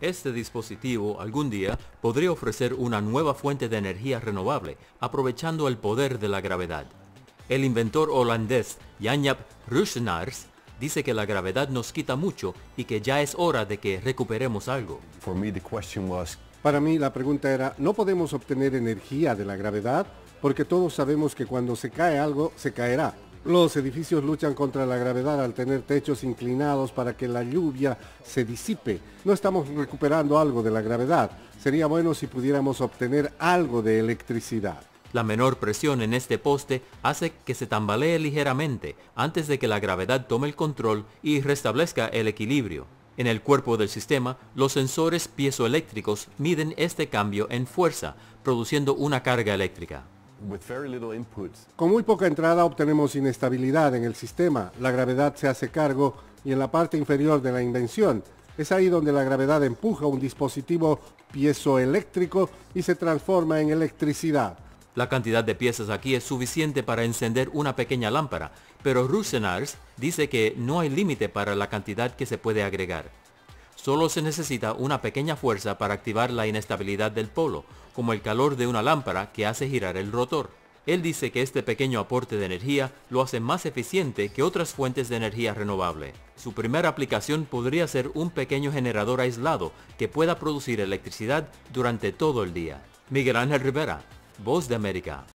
Este dispositivo algún día podría ofrecer una nueva fuente de energía renovable, aprovechando el poder de la gravedad. El inventor holandés Janyap Ruschnars dice que la gravedad nos quita mucho y que ya es hora de que recuperemos algo. Para mí la pregunta era, ¿no podemos obtener energía de la gravedad? Porque todos sabemos que cuando se cae algo, se caerá. Los edificios luchan contra la gravedad al tener techos inclinados para que la lluvia se disipe. No estamos recuperando algo de la gravedad. Sería bueno si pudiéramos obtener algo de electricidad. La menor presión en este poste hace que se tambalee ligeramente antes de que la gravedad tome el control y restablezca el equilibrio. En el cuerpo del sistema, los sensores piezoeléctricos miden este cambio en fuerza, produciendo una carga eléctrica. Con muy poca entrada obtenemos inestabilidad en el sistema, la gravedad se hace cargo y en la parte inferior de la invención es ahí donde la gravedad empuja un dispositivo piezoeléctrico y se transforma en electricidad. La cantidad de piezas aquí es suficiente para encender una pequeña lámpara, pero Rusenars dice que no hay límite para la cantidad que se puede agregar. Solo se necesita una pequeña fuerza para activar la inestabilidad del polo, como el calor de una lámpara que hace girar el rotor. Él dice que este pequeño aporte de energía lo hace más eficiente que otras fuentes de energía renovable. Su primera aplicación podría ser un pequeño generador aislado que pueda producir electricidad durante todo el día. Miguel Ángel Rivera, Voz de América.